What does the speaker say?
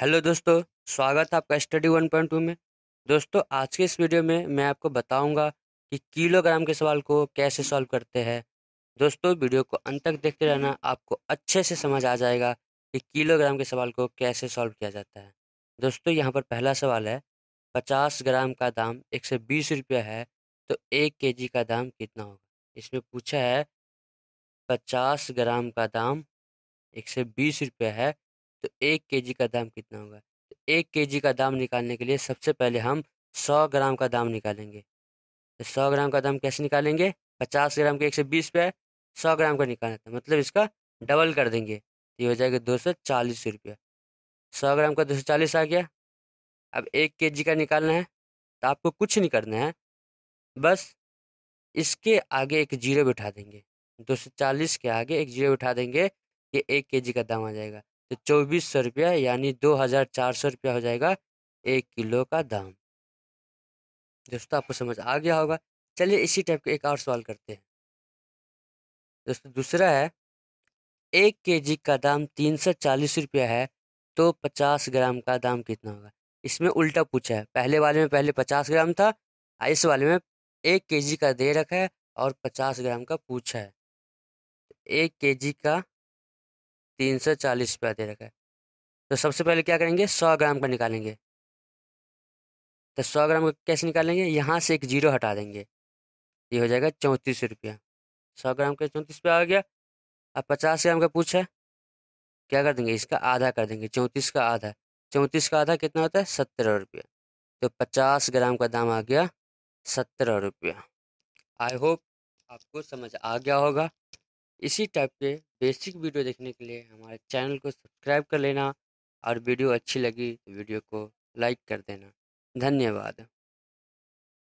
hello दोस्तों स्वागत है आपका स्टडी वन पॉइंट टू में दोस्तों आज के इस वीडियो में मैं आपको बताऊंगा कि किलोग्राम के सवाल को कैसे सॉल्व करते हैं दोस्तों वीडियो को अंत तक देखते रहना आपको अच्छे से समझ आ जाएगा कि किलोग्राम के सवाल को कैसे सॉल्व किया जाता है दोस्तों यहाँ पर पहला सवाल है पचास ग्राम का दाम एक बीस है तो एक के जी का दाम कितना होगा इसमें पूछा है पचास ग्राम का दाम एक बीस है तो एक के जी का दाम कितना होगा तो एक के जी का दाम निकालने के लिए सबसे पहले हम सौ ग्राम का दाम निकालेंगे तो सौ ग्राम का दाम कैसे निकालेंगे पचास ग्राम के एक सौ बीस रुपये सौ ग्राम का निकालना था मतलब इसका डबल कर देंगे तो ये हो जाएगा दो सौ चालीस रुपया सौ ग्राम का दो सौ चालीस आ गया अब एक के जी का निकालना है तो आपको कुछ नहीं करना है बस इसके आगे एक जीरो बिठा देंगे दो सौ चालीस के आगे एक जीरो बिठा देंगे कि एक के जी का दाम आ जाएगा तो चौबीस सौ रुपया यानी दो हज़ार चार सौ रुपया हो जाएगा एक किलो का दाम दोस्तों आपको समझ आ गया होगा चलिए इसी टाइप का एक और सवाल करते हैं दोस्तों दूसरा है एक केजी का दाम तीन सौ चालीस रुपया है तो पचास ग्राम का दाम कितना होगा इसमें उल्टा पूछा है पहले वाले में पहले पचास ग्राम था इस वाले में एक केजी का दे रखा है और पचास ग्राम का पूछा है एक केजी का तीन सौ चालीस रुपया दे रखा है तो सबसे पहले क्या करेंगे सौ ग्राम का निकालेंगे तो सौ ग्राम का कैसे निकालेंगे यहाँ से एक जीरो हटा देंगे ये हो जाएगा चौंतीस रुपया सौ ग्राम का चौंतीस रुपया आ गया अब पचास ग्राम का पूछा क्या कर देंगे इसका आधा कर देंगे चौंतीस का आधा चौंतीस का आधा कितना होता है सत्रह रुपया तो पचास ग्राम का दाम आ गया सत्रह रुपया आई होप आपको समझ आ गया होगा इसी टाइप के बेसिक वीडियो देखने के लिए हमारे चैनल को सब्सक्राइब कर लेना और वीडियो अच्छी लगी तो वीडियो को लाइक कर देना धन्यवाद